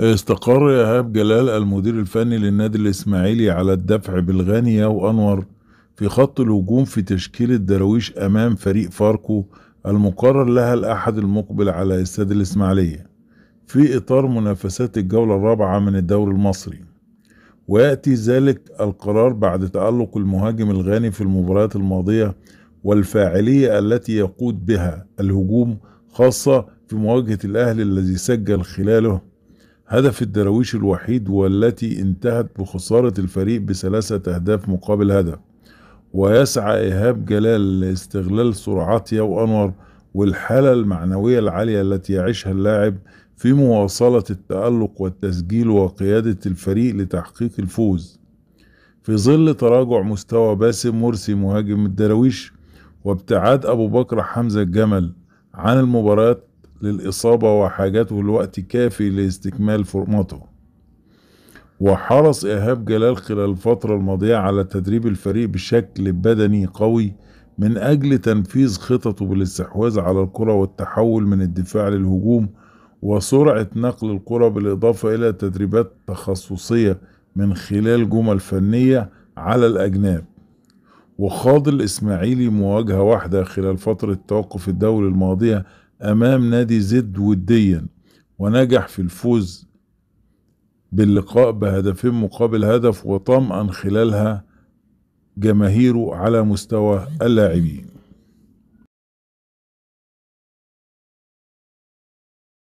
استقر إيهاب جلال المدير الفني للنادي الإسماعيلي على الدفع بالغانية وأنور في خط الهجوم في تشكيل الدراويش أمام فريق فاركو المقرر لها الأحد المقبل على استاد الإسماعيلية في إطار منافسات الجولة الرابعة من الدوري المصري ويأتي ذلك القرار بعد تألق المهاجم الغاني في المباريات الماضية والفاعلية التي يقود بها الهجوم خاصة في مواجهة الأهلي الذي سجل خلاله هدف الدراويش الوحيد والتي انتهت بخسارة الفريق بثلاثة أهداف مقابل هدف ويسعى إيهاب جلال لاستغلال سرعات ياو أنور والحالة المعنوية العالية التي يعيشها اللاعب في مواصلة التألق والتسجيل وقيادة الفريق لتحقيق الفوز في ظل تراجع مستوى باسم مرسي مهاجم الدراويش وابتعاد أبو بكر حمزة الجمل عن المباريات للإصابة وحاجته الوقت كافي لاستكمال فورمته وحرص إيهاب جلال خلال الفترة الماضية على تدريب الفريق بشكل بدني قوي من أجل تنفيذ خططه بالاستحواذ على الكرة والتحول من الدفاع للهجوم وسرعة نقل الكرة بالإضافة إلى تدريبات تخصصية من خلال جمل فنية على الأجناب وخاض الإسماعيلي مواجهة واحدة خلال فترة توقف الدوري الماضية أمام نادي زد وديا ونجح في الفوز باللقاء بهدفين مقابل هدف وطمأن خلالها جماهيره على مستوى اللاعبين